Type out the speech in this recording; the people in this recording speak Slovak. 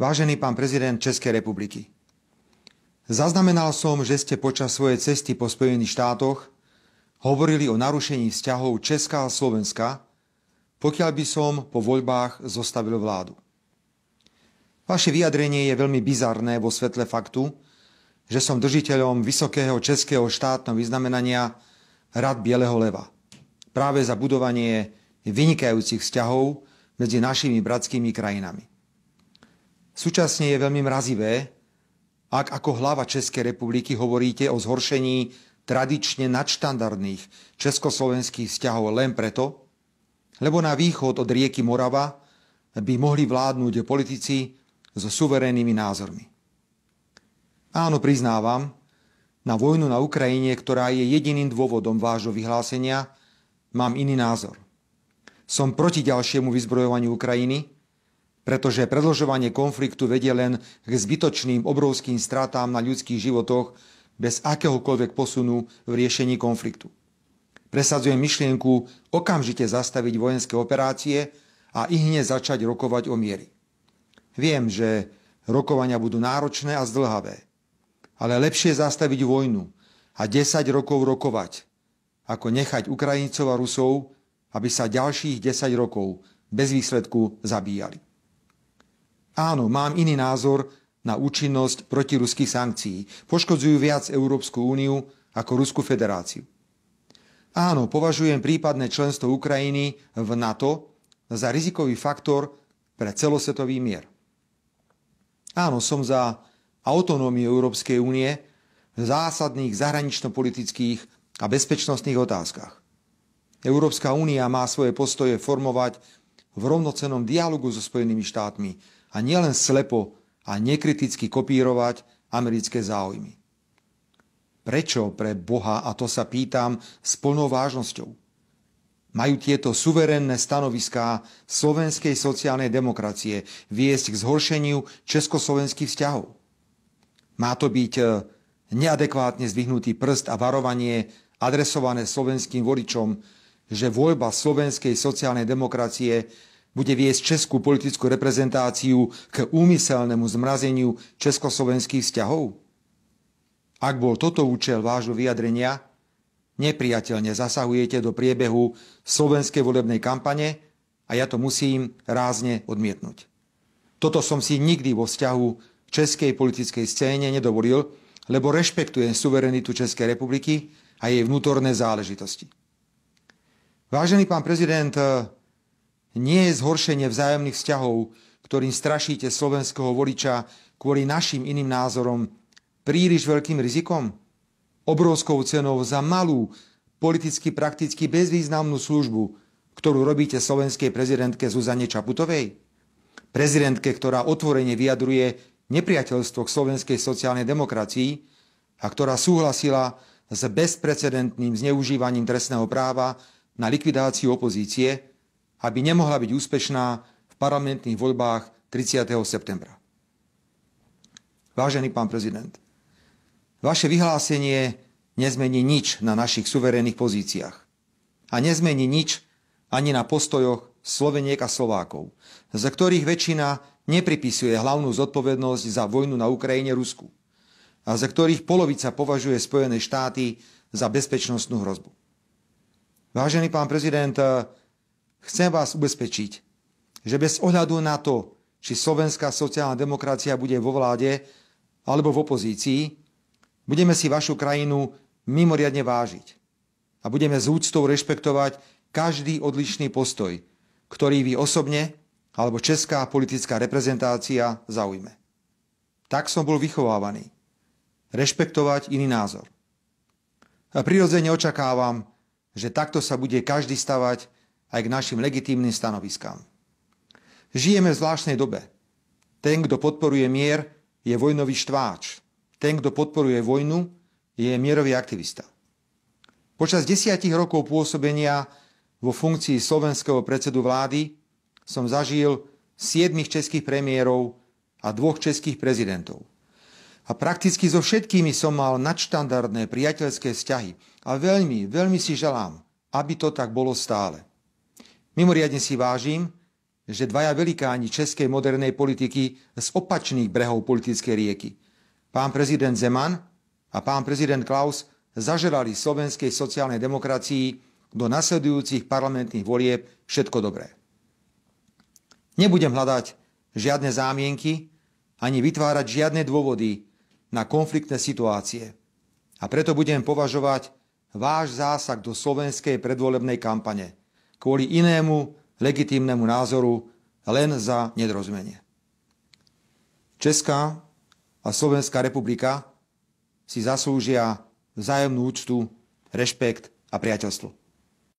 Vážený pán prezident Českej republiky, zaznamenal som, že ste počas svojej cesty po Spojených štátoch hovorili o narušení vzťahov Česka a Slovenska, pokiaľ by som po voľbách zostavil vládu. Vaše vyjadrenie je veľmi bizarné vo svetle faktu, že som držiteľom vysokého českého štátneho vyznamenania Rad Bieleho leva. Práve za budovanie vynikajúcich vzťahov medzi našimi bratskými krajinami. Súčasne je veľmi mrazivé, ak ako hlava Českej republiky hovoríte o zhoršení tradične nadštandardných československých vzťahov len preto, lebo na východ od rieky Morava by mohli vládnuť politici so suverénnymi názormi. Áno, priznávam, na vojnu na Ukrajine, ktorá je jediným dôvodom vášho vyhlásenia, mám iný názor. Som proti ďalšiemu vyzbrojovaniu Ukrajiny, pretože predlžovanie konfliktu vedie len k zbytočným obrovským stratám na ľudských životoch bez akéhokoľvek posunu v riešení konfliktu. Presadzujem myšlienku okamžite zastaviť vojenské operácie a i hneď začať rokovať o miery. Viem, že rokovania budú náročné a zdlhavé, ale lepšie zastaviť vojnu a 10 rokov rokovať, ako nechať Ukrajincov a Rusov, aby sa ďalších 10 rokov bez výsledku zabíjali. Áno, mám iný názor na účinnosť protiruských sankcií. Poškodzujú viac Európsku úniu ako Rusku federáciu. Áno, považujem prípadné členstvo Ukrajiny v NATO za rizikový faktor pre celosvetový mier. Áno, som za autonómiu Európskej únie v zásadných zahranično-politických a bezpečnostných otázkach. Európska únia má svoje postoje formovať v rovnocenom dialogu so Spojenými štátmi, a nielen slepo a nekriticky kopírovať americké záujmy. Prečo pre Boha, a to sa pýtam s plnou vážnosťou, majú tieto suverénne stanoviská slovenskej sociálnej demokracie viesť k zhoršeniu československých vzťahov? Má to byť e, neadekvátne zvyhnutý prst a varovanie adresované slovenským voličom, že voľba slovenskej sociálnej demokracie bude viesť českú politickú reprezentáciu k úmyselnému zmrazeniu československých vzťahov? Ak bol toto účel vášho vyjadrenia, nepriateľne zasahujete do priebehu slovenskej volebnej kampane a ja to musím rázne odmietnúť. Toto som si nikdy vo vzťahu českej politickej scéne nedovolil, lebo rešpektujem suverenitu Českej republiky a jej vnútorné záležitosti. Vážený pán prezident, nie je zhoršenie vzájomných vzťahov, ktorým strašíte slovenského voliča kvôli našim iným názorom príliš veľkým rizikom? Obrovskou cenou za malú, politicky prakticky bezvýznamnú službu, ktorú robíte slovenskej prezidentke Zuzane Čaputovej? Prezidentke, ktorá otvorene vyjadruje nepriateľstvo k slovenskej sociálnej demokracii a ktorá súhlasila s bezprecedentným zneužívaním trestného práva na likvidáciu opozície – aby nemohla byť úspešná v parlamentných voľbách 30. septembra. Vážený pán prezident, vaše vyhlásenie nezmení nič na našich suverénnych pozíciách a nezmení nič ani na postojoch Sloveniek a Slovákov, za ktorých väčšina nepripisuje hlavnú zodpovednosť za vojnu na Ukrajine Rusku a za ktorých polovica považuje Spojené štáty za bezpečnostnú hrozbu. Vážený pán prezident, Chcem vás ubezpečiť, že bez ohľadu na to, či slovenská sociálna demokracia bude vo vláde alebo v opozícii, budeme si vašu krajinu mimoriadne vážiť a budeme s úctou rešpektovať každý odlišný postoj, ktorý vy osobne alebo česká politická reprezentácia zaujme. Tak som bol vychovávaný. Rešpektovať iný názor. A prirodzene očakávam, že takto sa bude každý stavať aj k našim legitímnym stanoviskám. Žijeme v zvláštnej dobe. Ten, kto podporuje mier, je vojnový štváč. Ten, kto podporuje vojnu, je mierový aktivista. Počas desiatich rokov pôsobenia vo funkcii slovenského predsedu vlády som zažil siedmých českých premiérov a dvoch českých prezidentov. A prakticky so všetkými som mal nadštandardné priateľské vzťahy. A veľmi, veľmi si želám, aby to tak bolo stále. Mimoriadne si vážim, že dvaja velikáni českej modernej politiky z opačných brehov politickej rieky, pán prezident Zeman a pán prezident Klaus, zaželali slovenskej sociálnej demokracii do nasledujúcich parlamentných volieb všetko dobré. Nebudem hľadať žiadne zámienky ani vytvárať žiadne dôvody na konfliktné situácie. A preto budem považovať váš zásah do slovenskej predvolebnej kampane – kvôli inému legitímnemu názoru len za nedrozumenie. Česká a Slovenská republika si zaslúžia vzájomnú úctu, rešpekt a priateľstvo.